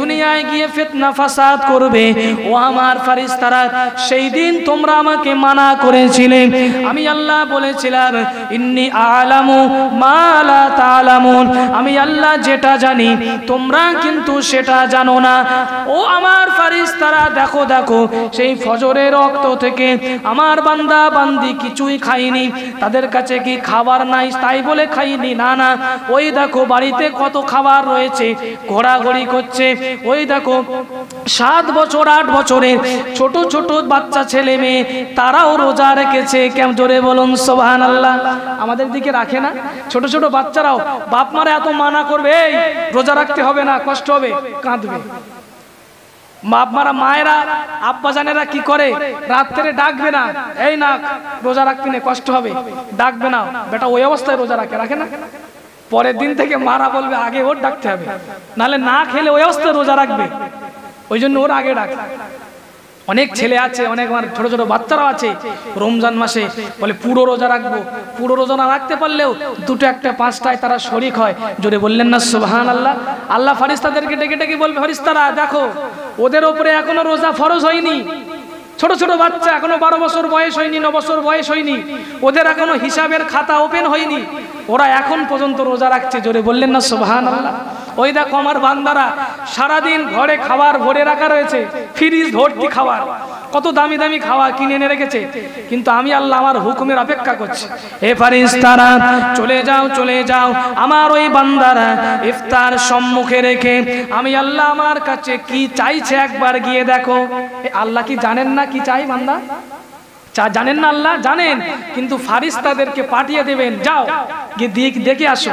দুনিয়ায় গিয়ে ফেতনা ফাসাদ করবে ও আমার ফারিস্তারা সেই দিন তোমরা আমাকে মানা করেছিলে আমি আল্লাহ বলেছিলাম ইন্নি আলামু মালা তালামুন আমি আমি আল্লাহ যেটা জানি তোমরা কিন্তু সেটা জানো না ও আমার ফারিস তারা দেখো দেখো সেই ফজরের রক্ত থেকে আমার বান্দা বান্দি কিছুই খাইনি তাদের কাছে কি খাবার নাই তাই বলে খাইনি না না ওই দেখো বাড়িতে কত খাবার রয়েছে ঘোরাঘুরি করছে ওই দেখো সাত বছর আট বছরের ছোট ছোট বাচ্চা ছেলে মেয়ে তারাও রোজা রেখেছে কেম জোরে বলুন সোহান আল্লাহ আমাদের দিকে রাখে না ছোট ছোট বাচ্চারাও বাপ মারা এত মানা করবে রোজা রাখতে হবে না কষ্ট হবে কাঁদবে আপনারা মায়েরা জানেরা কি করে রাত্রে ডাকবে না এই না রোজা রাখতে নেই কষ্ট হবে ডাকবে না বেটা ওই অবস্থায় রোজা রাখে রাখে না পরের দিন থেকে মারা বলবে আগে ওর ডাকতে হবে নালে না খেলে ওই অবস্থায় রোজা রাখবে ওই জন্য ওর আগে ডাক অনেক ছেলে আছে অনেক আমার ছোট ছোট বাচ্চারাও আছে রমজান মাসে বলে পুরো রোজা রাখবো পুরো রোজা না রাখতে পারলেও দুটো একটা পাঁচটায় তারা শরিক হয় জোরে বললেন না সুবাহান আল্লাহ আল্লাহ ফারিস্তাদেরকে ডেকে ডেকে বলবে ফারিস্তারা দেখো ওদের ওপরে এখনো রোজা ফরজ হয়নি ছোট ছোট বাচ্চা এখনো বারো বছর বয়স হয়নি ন বছর বয়স হয়নি ওদের এখনো হিসাবের খাতা ওপেন হয়নি ওরা এখন পর্যন্ত রোজা রাখছে জোরে বললেন না সোহান আল্লাহ ওই দেখো আমার বান্দারা সারাদিন ঘরে খাবার ভরে রাখা রয়েছে ফ্রিজ ভর্তি খাবার কত দামি দামি খাওয়া কিনে এনে রেখেছে কিন্তু আমি আল্লাহ আমার হুকুমের অপেক্ষা করছি এ ফারিস তারা চলে যাও চলে যাও আমার ওই বান্দারা ইফতার সম্মুখে রেখে আমি আল্লাহ আমার কাছে কি চাইছে একবার গিয়ে দেখো আল্লাহ কি জানেন না কি চাই বান্দা চা জানেন না আল্লাহ জানেন কিন্তু ফারিস তাদেরকে পাঠিয়ে দেবেন যাও গিয়ে দেখে আসো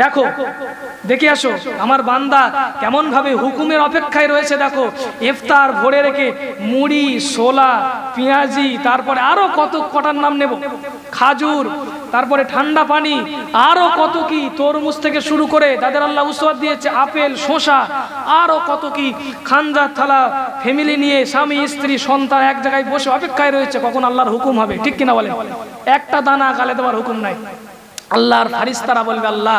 দেখো দেখে আসো আমার বান্দা কেমন ভাবে হুকুমের অপেক্ষায় রয়েছে দেখো ইফতার ভরে রেখে মুড়ি সোলা পেঁয়াজি তারপরে আরো কত কটার নাম নেব খাজুর তারপরে ঠান্ডা পানি আরো কত কি তরমুজ থেকে শুরু করে যাদের আল্লাহ উসবাদ দিয়েছে আপেল শোষা আরও কত কি খানজা থালা ফ্যামিলি নিয়ে স্বামী স্ত্রী সন্তান এক জায়গায় বসে অপেক্ষায় রয়েছে কখন আল্লাহর হুকুম হবে ঠিক কিনা বলে একটা দানা গালে দেওয়ার হুকুম নাই আল্লাহর ফারিস্তারা বলবে আল্লাহ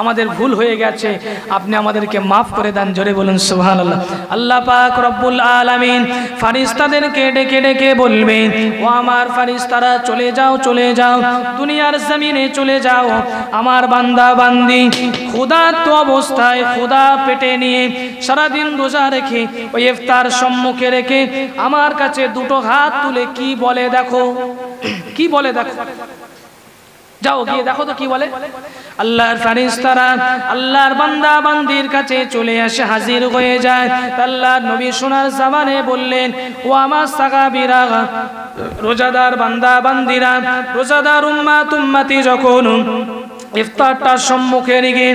আমাদের ভুল হয়ে গেছে আপনি আমাদেরকে মাফ করে দেন জোরে বলুন সুহান আল্লাহ আল্লাহ পাক রব্বুল আলামিন ফারিস্তাদেরকে ডেকে ডেকে বলবেন ও আমার ফারিস্তারা চলে যাও চলে যাও দুনিয়ার জমিনে চলে যাও আমার বান্দা বান্দি ক্ষুদা তো অবস্থায় ক্ষুদা পেটে নিয়ে সারাদিন রোজা রেখে ওই ইফতার সম্মুখে রেখে আমার কাছে দুটো হাত তুলে কি বলে দেখো কি বলে দেখো যাও গিয়ে দেখো তো কি বলে আল্লাহর ফারিস্তারা আল্লাহর বান্দা বান্দির কাছে চলে আসে হাজির হয়ে যায় আল্লাহর নবী সোনার জামানে বললেন ও আমার সাগাবিরা রোজাদার বান্দা বান্দিরা রোজাদার উম্মা তুম্মাতি যখন ইফতারটার সম্মুখে নিগে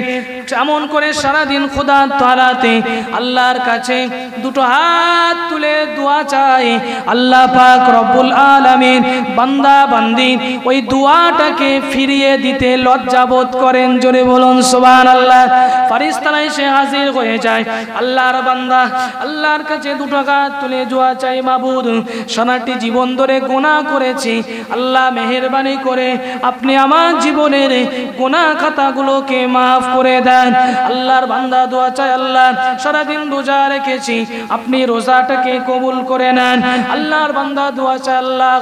এমন করে সারাদিন খোদা তারাতে আল্লাহর কাছে দুটো হাত তুলে দোয়া চাই আল্লাহ পাক রব্বুল আলমিন বান্দা বান্দি ওই দোয়াটাকে ফিরিয়ে দিতে লজ্জাবোধ করেন জোরে বলুন সোবান আল্লাহ ফারিস্তানায় সে হাজির হয়ে যায় আল্লাহর বান্দা আল্লাহর কাছে দুটো হাত তুলে দোয়া চাই মাবুদ সোনাটি জীবন ধরে গোনা করেছি আল্লাহ মেহরবানি করে আপনি আমার জীবনের গোনা খাতাগুলোকে মাফ করে দেয় আল্লাহর বান্দা দোয়া চাই আল্লাহ সারাদিন রোজা রেখেছি আপনি রোজাটাকে কবুল করে নেন আল্লাহর বান্দা দোয়া চাই আল্লাহ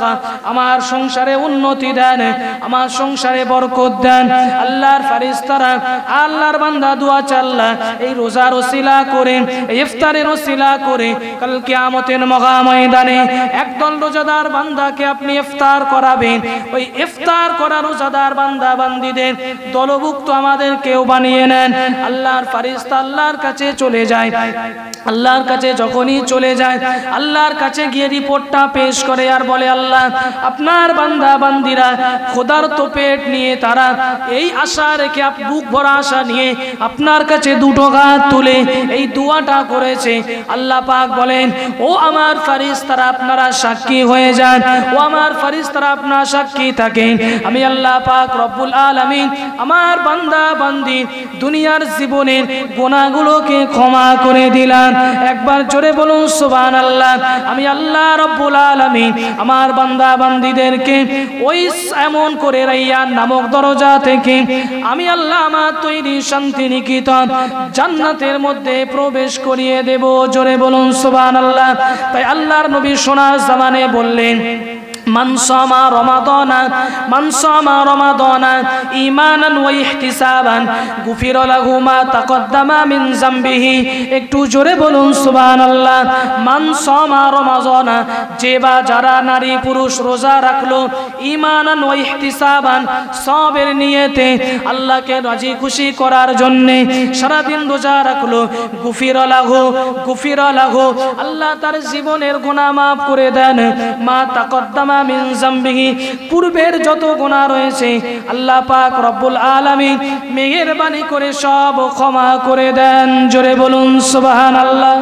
আমার সংসারে উন্নতি দেন আমার সংসারে বরকত দেন আল্লাহর ফারিস্তারা আল্লাহর বান্দা দোয়া চাই আল্লাহ এই রোজার ওসিলা করে ইফতারের ওসিলা করে কাল কিয়ামতের মহা ময়দানে একদল রোজাদার বান্দাকে আপনি ইফতার করাবেন ওই ইফতার করা রোজাদার বান্দা বান্দিদের দলভুক্ত আমাদের কেউ বানিয়ে নেন দেন আল্লাহর ফারিস্তা আল্লাহর কাছে চলে যায় আল্লাহর কাছে যখনই চলে যায় আল্লাহর কাছে গিয়ে রিপোর্টটা পেশ করে আর বলে আল্লাহ আপনার বান্দা বান্দিরা খোদার তো পেট নিয়ে তারা এই আশা রেখে বুক ভরা আশা নিয়ে আপনার কাছে দুটো গাছ তুলে এই দুয়াটা করেছে আল্লাহ পাক বলেন ও আমার ফারিস তারা আপনারা সাক্ষী হয়ে যান ও আমার ফারিস তারা আপনার সাক্ষী থাকেন আমি আল্লাহ পাক রব্বুল আলামিন আমার বান্দা বান্দি দুনিয়া দুনিয়ার জীবনের গোনাগুলোকে ক্ষমা করে দিলাম একবার জোরে বলুন সুবান আল্লাহ আমি আল্লাহ রব্বুল আলমী আমার বান্দা বান্দিদেরকে ওই এমন করে রাইয়ার নামক দরজা থেকে আমি আল্লাহ আমার তৈরি শান্তি নিকেতন জান্নাতের মধ্যে প্রবেশ করিয়ে দেব জোরে বলুন সুবান আল্লাহ তাই আল্লাহর নবী সোনা জামানে বললেন একটু জোরে বলুন সুবহানাল্লাহ মান সামা রমাজান যে বা যারা নারী পুরুষ রোজা রাখলো ঈমানান ইহতিসাবান সবের নিয়েতে আল্লাহকে রাজি খুশি করার জন্য সারাদিন রোজা রাখলো গুফির লাগো গুফির লাগো আল্লাহ তার জীবনের গুণা মাফ করে দেন মা তাকদ্দামা পূর্বের যত গোনা রয়েছে আল্লাহ পাক রব্বুল মেঘের বাণী করে সব ক্ষমা করে দেন জোরে বলুন আল্লাহ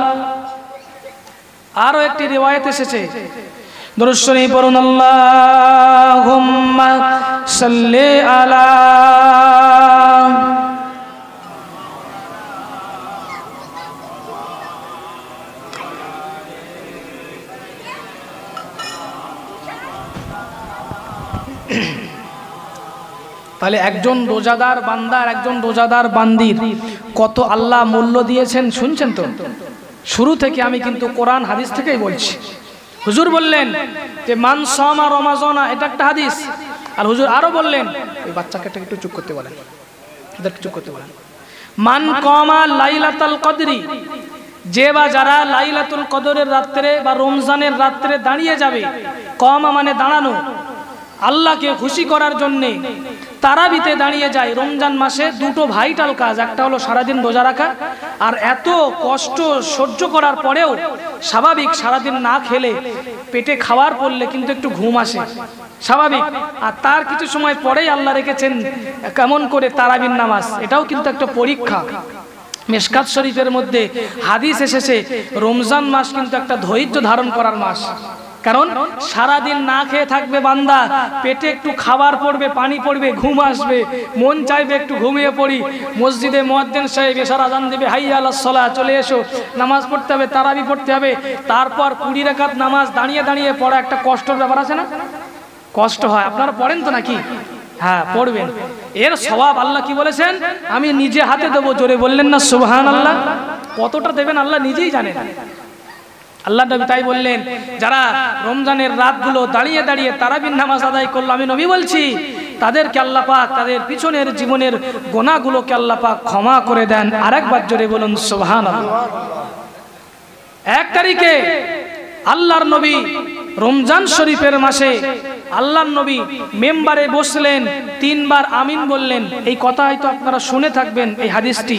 আরো একটি রেওয়ায়ত এসেছে দর্শনী শরীফ পড়ুন আল্লাহুম্মা সাল্লে আলা তাহলে একজন রোজাদার বান্দার একজন রোজাদার বান্দির কত আল্লাহ মূল্য দিয়েছেন শুনছেন তো শুরু থেকে আমি কিন্তু কোরআন হাদিস থেকেই বলছি হুজুর বললেন যে মান সমা রমাজনা এটা একটা হাদিস আর হুজুর আরও বললেন ওই বাচ্চাকে একটু চুপ করতে বলেন এদের চুপ করতে বলেন মান কমা লাইলাতাল কদরি যে বা যারা লাইলাতুল কদরের রাত্রে বা রমজানের রাত্রে দাঁড়িয়ে যাবে কমা মানে দাঁড়ানো আল্লাহকে খুশি করার জন্যে তারাবিতে দাঁড়িয়ে যায় রমজান মাসে দুটো ভাইটাল কাজ একটা হলো সারাদিন রোজা রাখা আর এত কষ্ট সহ্য করার পরেও স্বাভাবিক সারাদিন না খেলে পেটে খাওয়ার পড়লে কিন্তু একটু ঘুম আসে স্বাভাবিক আর তার কিছু সময় পরেই আল্লাহ রেখেছেন কেমন করে তারাবিন নামাজ এটাও কিন্তু একটা পরীক্ষা মেশকাত শরীফের মধ্যে হাদিস এসেছে রমজান মাস কিন্তু একটা ধৈর্য ধারণ করার মাস কারণ সারাদিন না খেয়ে থাকবে বান্দা পেটে একটু খাবার পড়বে পানি পড়বে ঘুম আসবে মন চাইবে একটু ঘুমিয়ে পড়ি মসজিদে মহাদ্দিন সাহেব এসার আজান দেবে হাই আল্লাহ সলা চলে এসো নামাজ পড়তে হবে তারাবি পড়তে হবে তারপর কুড়ি রেখাত নামাজ দাঁড়িয়ে দাঁড়িয়ে পড়া একটা কষ্টর ব্যাপার আছে না কষ্ট হয় আপনারা পড়েন তো নাকি হ্যাঁ পড়বেন এর স্বভাব আল্লাহ কি বলেছেন আমি নিজে হাতে দেবো জোরে বললেন না সুবহান আল্লাহ কতটা দেবেন আল্লাহ নিজেই জানেন আল্লাহ নবী তাই বললেন যারা রমজানের রাতগুলো দাঁড়িয়ে দাঁড়িয়ে বিন নামাজ আদায় করলো আমি নবী বলছি তাদেরকে আল্লাহ পাক তাদের পিছনের জীবনের গোনাগুলোকে আল্লাহ পাক ক্ষমা করে দেন আরেকবার জোরে বলুন সোহান এক তারিখে আল্লাহর নবী রমজান শরীফের মাসে আল্লাহর নবী মেম্বারে বসলেন তিনবার আমিন বললেন এই কথা হয়তো আপনারা শুনে থাকবেন এই হাদিসটি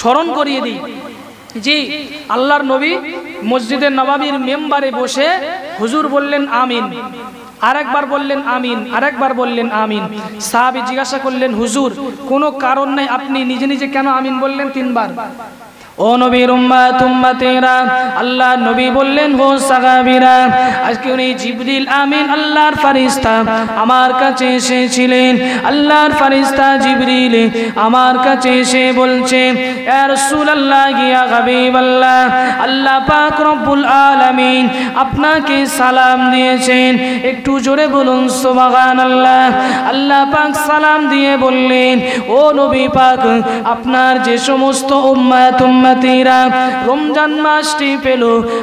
স্মরণ করিয়ে দিই জি আল্লাহর নবী মসজিদের নবাবির মেম্বারে বসে হুজুর বললেন আমিন আরেকবার বললেন আমিন আরেকবার বললেন আমিন সাহাবি জিজ্ঞাসা করলেন হুজুর কোনো কারণ নাই আপনি নিজে নিজে কেন আমিন বললেন তিনবার ও নবীর উম্মা তুম্মা তেরা আল্লাহ নবী বললেন হো সাগাবিরা আজকে উনি জিবরিল আমিন আল্লাহর ফারিস্তা আমার কাছে এসেছিলেন আল্লাহর ফারিস্তা জিবরিল আমার কাছে এসে বলছে আল্লাহ গিয়া গাবিব আল্লাহ আল্লাহ পাক রব্বুল আলামিন আপনাকে সালাম দিয়েছেন একটু জোরে বলুন সুবহানাল্লাহ আল্লাহ পাক সালাম দিয়ে বললেন ও নবী পাক আপনার যে সমস্ত উম্মা তুম্মা উম্মতিরা রমজান মাসটি পেল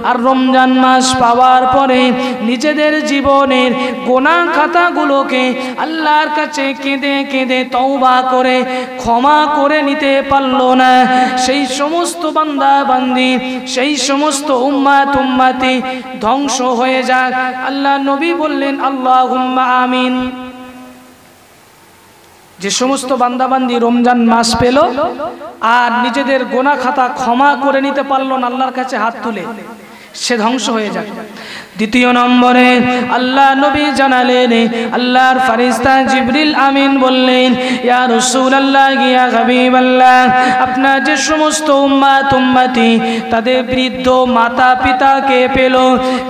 আর রমজান মাস পাওয়ার পরে নিজেদের জীবনের গোনা খাতাগুলোকে আল্লাহর কাছে কেঁদে কেঁদে তওবা করে ক্ষমা করে নিতে পারল না সেই সমস্ত বান্দা বান্দি সেই সমস্ত উম্মাত উম্মাতি ধ্বংস হয়ে যাক আল্লাহ নবী বললেন আল্লাহ আমিন যে সমস্ত বান্দাবান্দি রমজান মাস পেল আর নিজেদের গোনা খাতা ক্ষমা করে নিতে পারল না আল্লাহর কাছে হাত তুলে সে ধ্বংস হয়ে যায় দ্বিতীয় নম্বরে আল্লাহ নবী জানালেন আল্লাহর ফারিস্তা জিবরিল আমিন বললেন ইয়া রসুল আল্লাহ গিয়া হাবিব আল্লাহ আপনার যে সমস্ত উম্মাত উম্মতি তাদের বৃদ্ধ মাতা পিতাকে পেল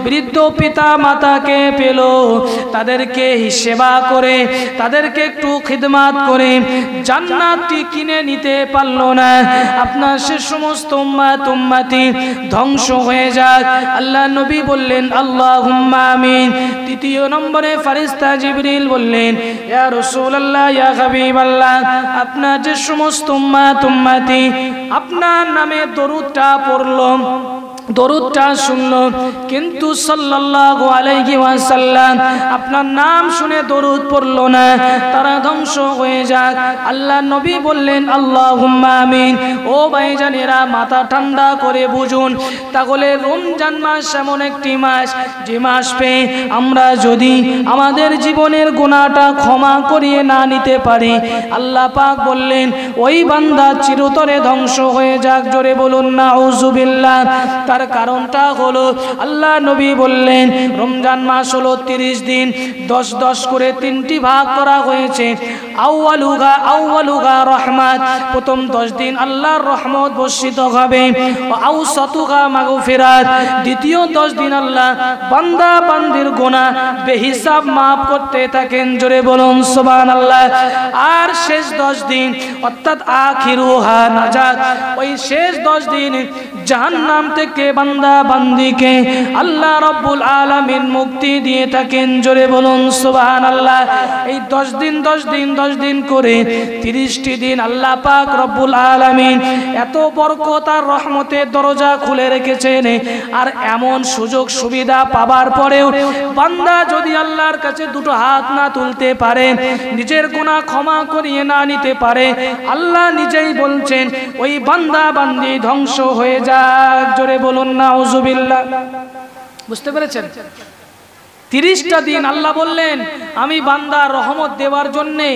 বৃদ্ধ পিতা মাতাকে পেল তাদেরকে সেবা করে তাদেরকে একটু খিদমাত করে জান্নাতটি কিনে নিতে পারল না আপনার সে সমস্ত উম্মাত উম্মতি ধ্বংস হয়ে যাক আল্লাহ নবী বললেন আল্লাহ আমিন তৃতীয় নম্বরে ফারিস্তা জিবরিল বললেন ইয়া রসুল্লাহ ইয়া হাবিব আপনার যে সমস্ত উম্মা তুম্মাতি আপনার নামে দরুদটা পড়ল দরুদটা শুনল কিন্তু সাল্লাল্লাহু আলাইহি ওয়াসাল্লাম আপনার নাম শুনে দরুদ পড়ল না তারা ধ্বংস হয়ে যাক আল্লাহ নবী বললেন আল্লাহুম্মা আমিন ও ভাইজানেরা মাথা ঠান্ডা করে বুঝুন তাহলে রমজান মাস এমন একটি মাস যে মাস পেয়ে আমরা যদি আমাদের জীবনের গুনাহটা ক্ষমা করিয়ে না নিতে পারি আল্লাহ পাক বললেন ওই বান্দা চিরতরে ধ্বংস হয়ে যাক জোরে বলুন না তার তার কারণটা হলো আল্লাহ নবী বললেন রমজান মাস হলো তিরিশ দিন দশ দশ করে তিনটি ভাগ করা হয়েছে আউ্বালুগা আউ্বালুগা রহমাত প্রথম দশ দিন আল্লাহর রহমত বর্ষিত হবে আউ সতুগা মাগু ফেরাত দ্বিতীয় দশ দিন আল্লাহ বান্দা বান্দির গোনা বেহিসাব মাফ করতে থাকেন জোরে বলুন সোবান আল্লাহ আর শেষ দশ দিন অর্থাৎ আখিরু হা নাজাত ওই শেষ দশ দিন জাহান্নাম থেকে বান্দা বান্দিকে আল্লাহ রব্বুল আলমিন মুক্তি দিয়ে থাকেন জোরে বলুন সুবাহান আল্লাহ এই দশ দিন দশ দিন দশ দিন করে তিরিশটি দিন আল্লাহ পাক রব্বুল আলমিন এত বরকত আর রহমতের দরজা খুলে রেখেছেন আর এমন সুযোগ সুবিধা পাবার পরেও বান্দা যদি আল্লাহর কাছে দুটো হাত না তুলতে পারে নিজের গুণা ক্ষমা করিয়ে না নিতে পারে আল্লাহ নিজেই বলছেন ওই বান্দা বান্দি ধ্বংস হয়ে যাক জোরে বল বলুন না ওজুবিল্লা বুঝতে পেরেছেন তিরিশটা দিন আল্লাহ বললেন আমি বান্দার রহমত দেওয়ার জন্যে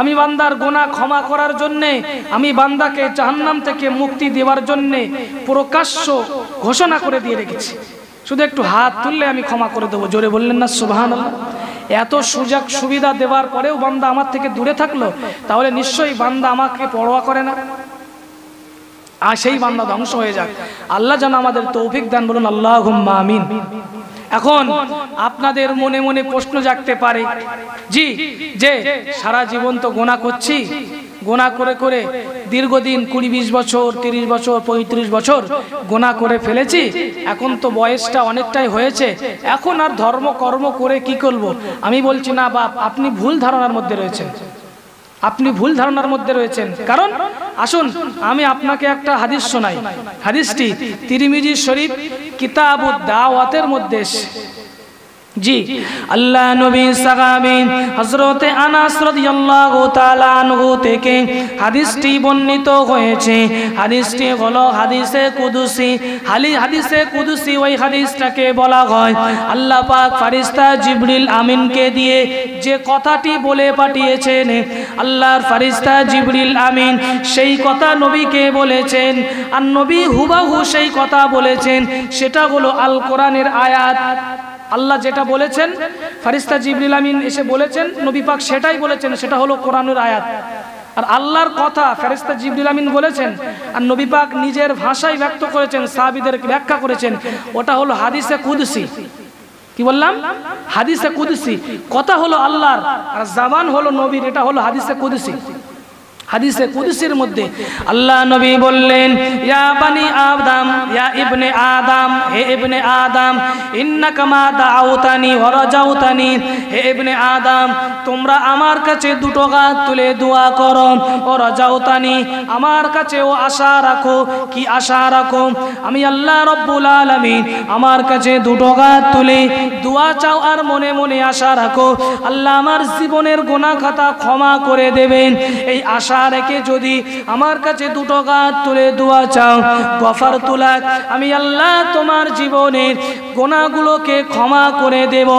আমি বান্দার গোনা ক্ষমা করার জন্যে আমি বান্দাকে জাহান্নাম থেকে মুক্তি দেওয়ার জন্যে প্রকাশ্য ঘোষণা করে দিয়ে রেখেছি শুধু একটু হাত তুললে আমি ক্ষমা করে দেবো জোরে বললেন না সুবাহান এত সুযোগ সুবিধা দেওয়ার পরেও বান্দা আমার থেকে দূরে থাকলো তাহলে নিশ্চয়ই বান্দা আমাকে পরোয়া করে না আর সেই বান্দা ধ্বংস হয়ে যাক আল্লাহ যেন আমাদের তৌফিক দেন বলুন আল্লাহ আমিন এখন আপনাদের মনে মনে প্রশ্ন জাগতে পারে জি যে সারা জীবন তো গোনা করছি গোনা করে করে দীর্ঘদিন কুড়ি বিশ বছর তিরিশ বছর পঁয়ত্রিশ বছর গোনা করে ফেলেছি এখন তো বয়সটা অনেকটাই হয়েছে এখন আর ধর্ম কর্ম করে কি করব আমি বলছি না বাপ আপনি ভুল ধারণার মধ্যে রয়েছেন আপনি ভুল ধারণার মধ্যে রয়েছেন কারণ আসুন আমি আপনাকে একটা হাদিস শোনাই হাদিসটি তিরিমিজি শরীফ কিতাবুদ দাওয়াতের মধ্যে জি আল্লাহ নবী সাহাবী হযরত আনাস রাদিয়াল্লাহু তাআলা আনহু থেকে হাদিসটি বর্ণিত হয়েছে হাদিসটি হলো হাদিসে কুদুসি হালি হাদিসে কুদসি ওই হাদিসটাকে বলা হয় আল্লাহ পাক ফারিস্তা জিবরিল আমিনকে দিয়ে যে কথাটি বলে পাঠিয়েছেন আল্লাহর ফারিস্তা জিবরিল আমিন সেই কথা নবীকে বলেছেন আর নবী হুবাহু সেই কথা বলেছেন সেটা হলো আল কোরআনের আয়াত আল্লাহ যেটা বলেছেন ফারিস্তা জিবরিল আমিন এসে বলেছেন নবী পাক সেটাই বলেছেন সেটা হলো কোরআনের আয়াত আর আল্লাহর কথা ফেরেস্তা জিবরুল আমিন বলেছেন আর নবী পাক নিজের ভাষায় ব্যক্ত করেছেন সাহাবিদের ব্যাখ্যা করেছেন ওটা হলো হাদিসে কুদসি কি বললাম হাদিসে কুদসি কথা হলো আল্লাহর আর জাবান হলো নবীর এটা হলো হাদিসে কুদসি হাদিসে কুদুসের মধ্যে আল্লাহ নবী বললেন ইয়া বানি আদম ইয়া ইবনে আদম হে ইবনে আদম ইন্নাকা মা দাউতানি ওয়া রাজাউতানি হে ইবনে আদম তোমরা আমার কাছে দুটো গাত তুলে দোয়া করো ও রাজাউতানি আমার কাছে ও আশা রাখো কি আশা রাখো আমি আল্লাহ রাব্বুল আলামিন আমার কাছে দুটো গাত তুলে দোয়া চাও আর মনে মনে আশা রাখো আল্লাহ আমার জীবনের গুনাহ খাতা ক্ষমা করে দেবেন এই আশা আশা রেখে যদি আমার কাছে দুটো গাছ তুলে দোয়া চাও গফার তুলাক আমি আল্লাহ তোমার জীবনের গোনাগুলোকে ক্ষমা করে দেব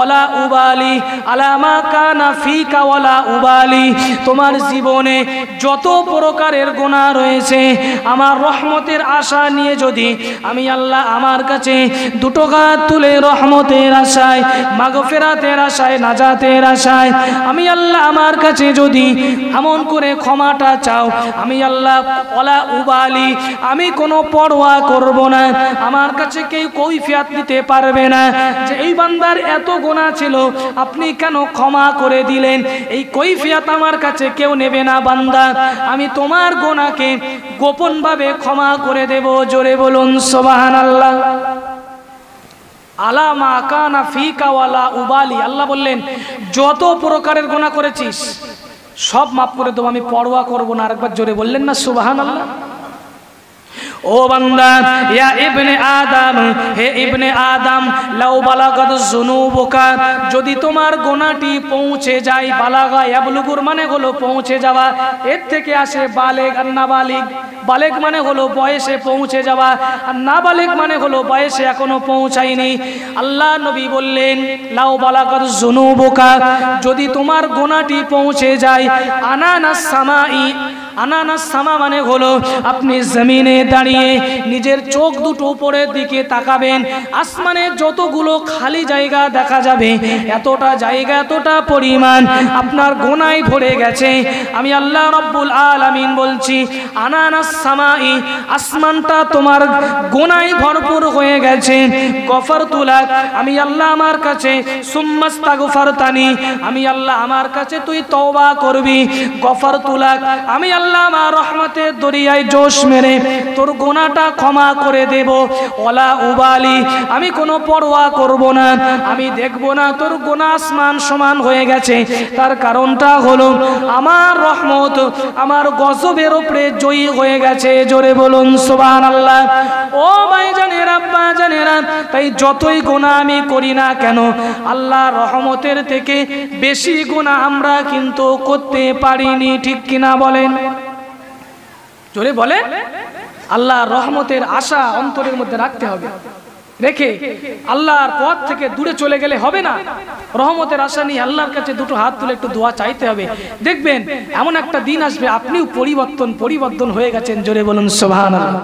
ওলা উবালি আলামা কানা ফিকা ওলা উবালি তোমার জীবনে যত প্রকারের গোনা রয়েছে আমার রহমতের আশা নিয়ে যদি আমি আল্লাহ আমার কাছে দুটো গাছ তুলে রহমতের আশায় মাগফেরাতের আশায় নাজাতের আশায় আমি আল্লাহ আমার কাছে যদি এমন করে ক্ষমাটা চাও আমি আল্লাহ ওলা উবালি আমি কোনো পরোয়া করব না আমার কাছে কেউ কৈফিয়াত দিতে পারবে না যে এই বান্দার এত গোনা ছিল আপনি কেন ক্ষমা করে দিলেন এই কৈফিয়াত আমার কাছে কেউ নেবে না বান্দা আমি তোমার গোনাকে গোপনভাবে ক্ষমা করে দেব জোরে বলুন সোবাহান আল্লাহ আলা মা কানা ফিকা ওয়ালা উবালি আল্লাহ বললেন যত প্রকারের গোনা করেছিস সব মাফ করে দেবো আমি পরোয়া করবো না আরেকবার জোরে বললেন না সুবাহান আল্লাহ ও বান্দা ইয়া ইবনে আদম হে ইবনে আদম লাউ বালাগাত যুনুবুকা যদি তোমার গোনাটি পৌঁছে যায় বালাগা ইবলুগুর মানে হলো পৌঁছে যাওয়া এর থেকে আসে বালেগ আর নাবালিগ বালেক মানে হলো বয়সে পৌঁছে যাওয়া আর নাবালেক মানে হলো বয়সে এখনো পৌঁছায়নি আল্লাহ নবী বললেন লাউ বালাগাত যুনুবুকা যদি তোমার গোনাটি পৌঁছে যায় আনানাস সামাই আনানাস সামা মানে হলো আপনি জমিনে দাঁড়িয়ে নিজের চোখ দুটো উপরের দিকে তাকাবেন আসমানে যতগুলো খালি জায়গা দেখা যাবে এতটা জায়গা এতটা পরিমাণ আপনার গোনায় ভরে গেছে আমি আল্লাহ রব্বুল আমিন বলছি আনানাস সামাই আসমানটা তোমার গোনায় ভরপুর হয়ে গেছে গফর তুলাক আমি আল্লাহ আমার কাছে সুম্মাস্তা তানি আমি আল্লাহ আমার কাছে তুই তওবা করবি গফর তুলাক আমি আল্লাহ আমার রহমতে দরিয়ায় জোশ মেরে তোর গোনাটা ক্ষমা করে দেব ওলা উবালি আমি কোনো পরোয়া করব না আমি দেখব না তোর গোনা আসমান সমান হয়ে গেছে তার কারণটা হলো আমার রহমত আমার গজবের ওপরে জয়ী হয়ে গেছে জোরে বলুন সোবান আল্লাহ ও ভাই জানেরা বা জানেরা তাই যতই গোনা আমি করি না কেন আল্লাহ রহমতের থেকে বেশি গোনা আমরা কিন্তু করতে পারিনি ঠিক কিনা বলেন জোরে বলে আল্লাহ রহমতের আশা অন্তরের মধ্যে রাখতে হবে রেখে আল্লাহর পথ থেকে দূরে চলে গেলে হবে না রহমতের আশা নিয়ে আল্লাহর কাছে দুটো হাত তুলে একটু দোয়া চাইতে হবে দেখবেন এমন একটা দিন আসবে আপনিও পরিবর্তন পরিবর্তন হয়ে গেছেন জোরে বলুন সোভান